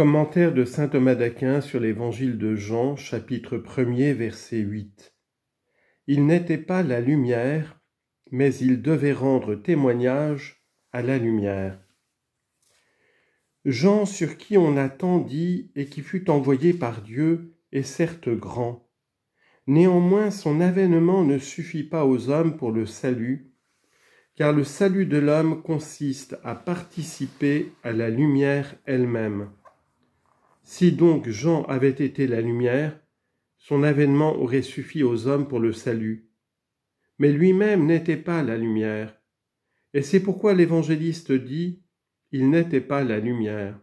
Commentaire de saint Thomas d'Aquin sur l'évangile de Jean, chapitre 1er, verset 8. Il n'était pas la lumière, mais il devait rendre témoignage à la lumière. Jean, sur qui on attendit et qui fut envoyé par Dieu, est certes grand. Néanmoins, son avènement ne suffit pas aux hommes pour le salut, car le salut de l'homme consiste à participer à la lumière elle-même. Si donc Jean avait été la lumière, son avènement aurait suffi aux hommes pour le salut. Mais lui-même n'était pas la lumière. Et c'est pourquoi l'évangéliste dit Il n'était pas la lumière.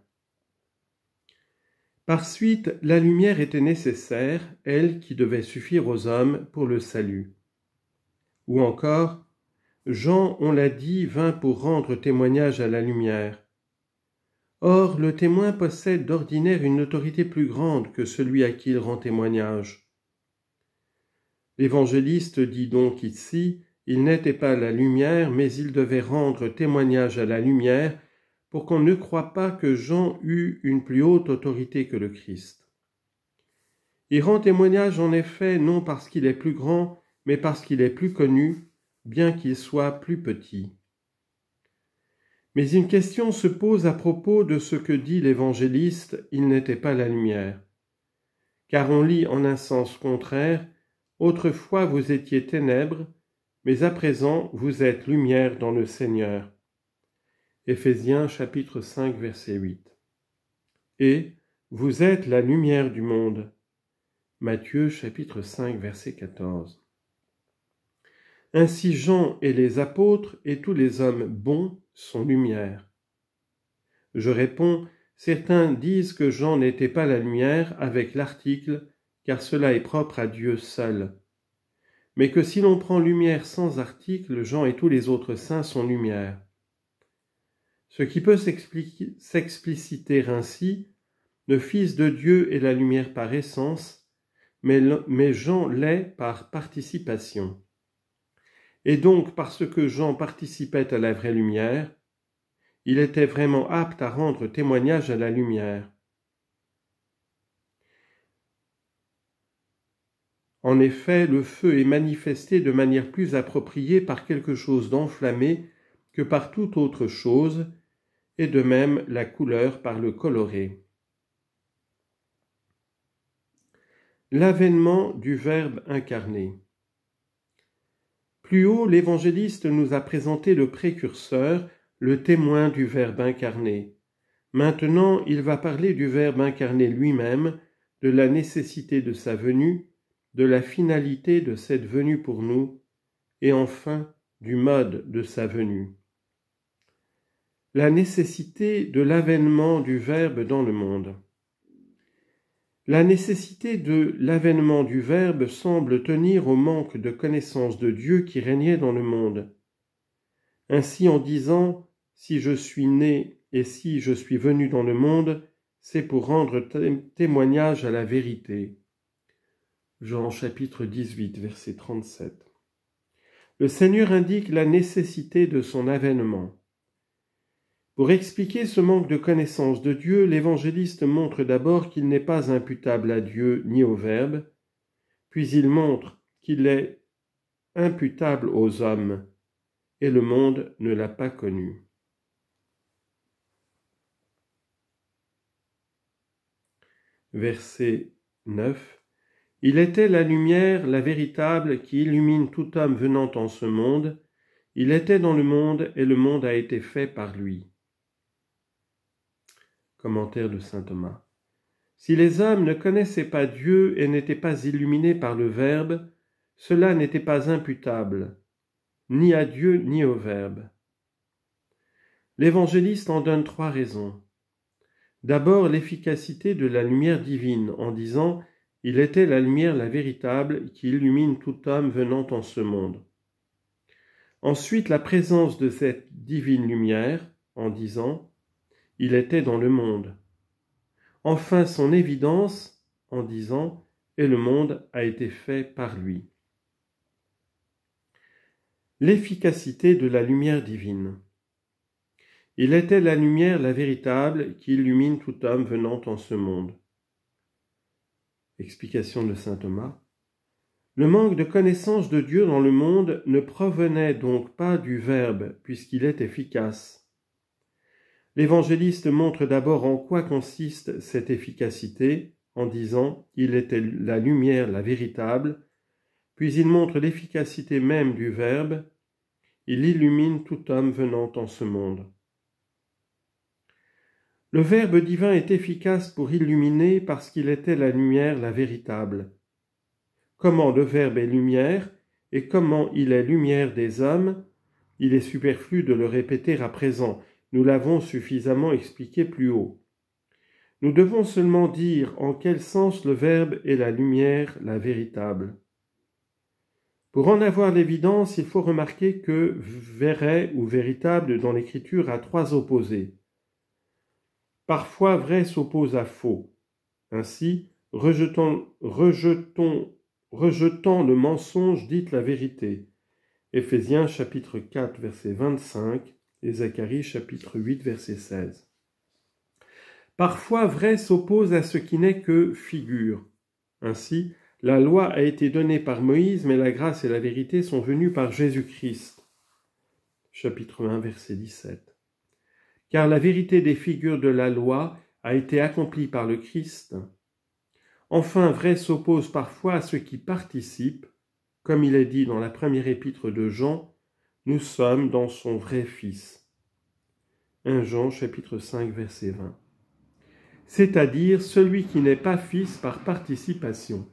Par suite, la lumière était nécessaire, elle qui devait suffire aux hommes pour le salut. Ou encore, Jean, on l'a dit, vint pour rendre témoignage à la lumière. Or, le témoin possède d'ordinaire une autorité plus grande que celui à qui il rend témoignage. L'évangéliste dit donc ici Il n'était pas la lumière, mais il devait rendre témoignage à la lumière, pour qu'on ne croit pas que Jean eut une plus haute autorité que le Christ. Il rend témoignage en effet non parce qu'il est plus grand, mais parce qu'il est plus connu, bien qu'il soit plus petit. Mais une question se pose à propos de ce que dit l'évangéliste Il n'était pas la lumière. Car on lit en un sens contraire Autrefois vous étiez ténèbres, mais à présent vous êtes lumière dans le Seigneur. Éphésiens chapitre 5 verset 8. Et vous êtes la lumière du monde. Matthieu chapitre 5 verset 14. Ainsi Jean et les apôtres et tous les hommes bons sont lumière. Je réponds, certains disent que Jean n'était pas la lumière avec l'article, car cela est propre à Dieu seul. Mais que si l'on prend lumière sans article, Jean et tous les autres saints sont lumière. Ce qui peut s'expliciter ainsi, le Fils de Dieu est la lumière par essence, mais Jean l'est par participation. Et donc, parce que Jean participait à la vraie lumière, il était vraiment apte à rendre témoignage à la lumière. En effet, le feu est manifesté de manière plus appropriée par quelque chose d'enflammé que par toute autre chose, et de même la couleur par le coloré. L'avènement du Verbe incarné. Plus haut, l'évangéliste nous a présenté le précurseur, le témoin du Verbe incarné. Maintenant, il va parler du Verbe incarné lui-même, de la nécessité de sa venue, de la finalité de cette venue pour nous, et enfin du mode de sa venue. La nécessité de l'avènement du Verbe dans le monde. La nécessité de l'avènement du Verbe semble tenir au manque de connaissance de Dieu qui régnait dans le monde. Ainsi en disant Si je suis né et si je suis venu dans le monde, c'est pour rendre témoignage à la vérité. Jean chapitre 18, verset 37. Le Seigneur indique la nécessité de son avènement. Pour expliquer ce manque de connaissance de Dieu, l'évangéliste montre d'abord qu'il n'est pas imputable à Dieu ni au Verbe, puis il montre qu'il est imputable aux hommes, et le monde ne l'a pas connu. Verset 9. Il était la lumière, la véritable, qui illumine tout homme venant en ce monde. Il était dans le monde, et le monde a été fait par lui. Commentaire de saint Thomas. Si les hommes ne connaissaient pas Dieu et n'étaient pas illuminés par le Verbe, cela n'était pas imputable, ni à Dieu ni au Verbe. L'évangéliste en donne trois raisons. D'abord l'efficacité de la lumière divine en disant Il était la lumière la véritable qui illumine tout âme venant en ce monde. Ensuite la présence de cette divine lumière en disant il était dans le monde. Enfin son évidence en disant Et le monde a été fait par lui. L'efficacité de la lumière divine. Il était la lumière, la véritable, qui illumine tout homme venant en ce monde. Explication de saint Thomas. Le manque de connaissance de Dieu dans le monde ne provenait donc pas du Verbe, puisqu'il est efficace L'évangéliste montre d'abord en quoi consiste cette efficacité en disant Il était la lumière, la véritable, puis il montre l'efficacité même du Verbe, il illumine tout homme venant en ce monde. Le Verbe divin est efficace pour illuminer parce qu'il était la lumière, la véritable. Comment le Verbe est lumière et comment il est lumière des hommes, il est superflu de le répéter à présent, nous l'avons suffisamment expliqué plus haut. Nous devons seulement dire en quel sens le Verbe est la lumière, la véritable. Pour en avoir l'évidence, il faut remarquer que vrai ou véritable dans l'écriture a trois opposés. Parfois vrai s'oppose à faux. Ainsi, rejetons rejetons, le mensonge, dites la vérité. Ephésiens chapitre 4 verset 25 et chapitre 8 verset 16. Parfois vrai s'oppose à ce qui n'est que figure. Ainsi, la loi a été donnée par Moïse, mais la grâce et la vérité sont venues par Jésus-Christ. Chapitre 1 verset 17. Car la vérité des figures de la loi a été accomplie par le Christ. Enfin, vrai s'oppose parfois à ce qui participe, comme il est dit dans la première épître de Jean, nous sommes dans son vrai Fils. Jean chapitre 5 verset 20. C'est-à-dire celui qui n'est pas fils par participation.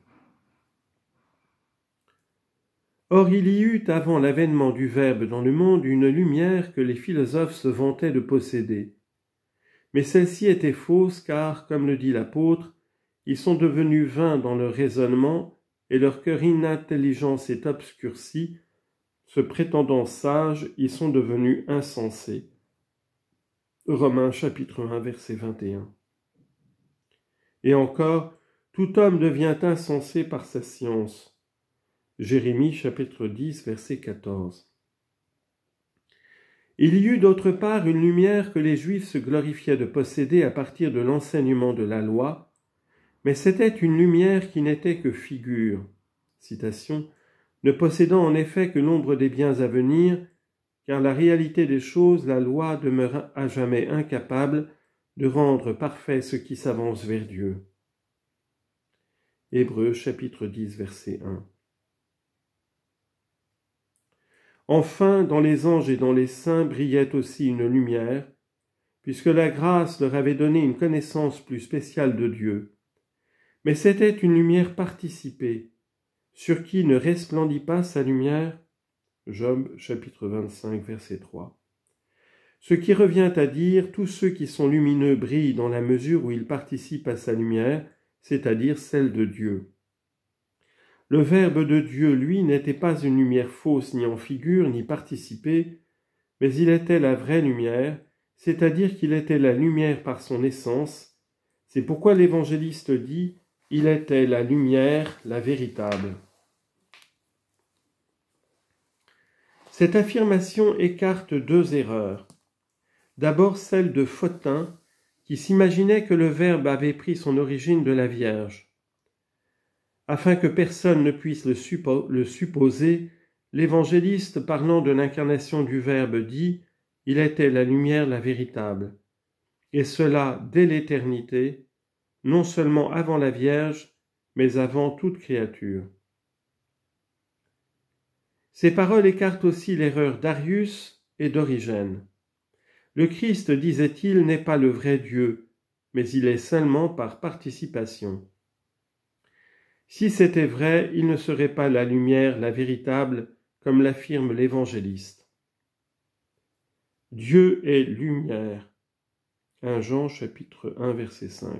Or il y eut avant l'avènement du Verbe dans le monde une lumière que les philosophes se vantaient de posséder. Mais celle-ci était fausse car, comme le dit l'apôtre, ils sont devenus vains dans leur raisonnement et leur cœur inintelligent s'est obscurci se prétendant sages, ils sont devenus insensés. Romains chapitre 1 verset 21. Et encore, tout homme devient insensé par sa science. Jérémie chapitre 10 verset 14. Il y eut d'autre part une lumière que les Juifs se glorifiaient de posséder à partir de l'enseignement de la loi, mais c'était une lumière qui n'était que figure ne possédant en effet que l'ombre des biens à venir, car la réalité des choses, la loi demeure à jamais incapable de rendre parfait ce qui s'avance vers Dieu. Hébreu, chapitre 10 verset 1. Enfin, dans les anges et dans les saints brillait aussi une lumière, puisque la grâce leur avait donné une connaissance plus spéciale de Dieu. Mais c'était une lumière participée, sur qui ne resplendit pas sa lumière Job chapitre 25 verset 3. Ce qui revient à dire tous ceux qui sont lumineux brillent dans la mesure où ils participent à sa lumière, c'est-à-dire celle de Dieu. Le Verbe de Dieu, lui, n'était pas une lumière fausse ni en figure ni participée, mais il était la vraie lumière, c'est-à-dire qu'il était la lumière par son essence. C'est pourquoi l'évangéliste dit Il était la lumière, la véritable. Cette affirmation écarte deux erreurs. D'abord celle de Fautin, qui s'imaginait que le Verbe avait pris son origine de la Vierge. Afin que personne ne puisse le, supposer, l'évangéliste parlant de l'incarnation du Verbe dit Il était la lumière la véritable, et cela dès l'éternité, non seulement avant la Vierge, mais avant toute créature. Ces paroles écartent aussi l'erreur d'Arius et d'Origène. Le Christ, disait-il, n'est pas le vrai Dieu, mais il est seulement par participation. Si c'était vrai, il ne serait pas la lumière, la véritable, comme l'affirme l'évangéliste. Dieu est lumière. 1 Jean chapitre 1 verset 5.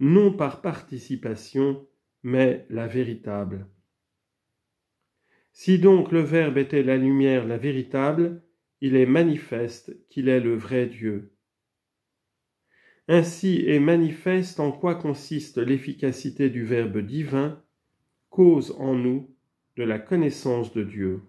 Non par participation, mais la véritable. Si donc le Verbe était la lumière, la véritable, il est manifeste qu'il est le vrai Dieu. Ainsi est manifeste en quoi consiste l'efficacité du Verbe divin, cause en nous de la connaissance de Dieu.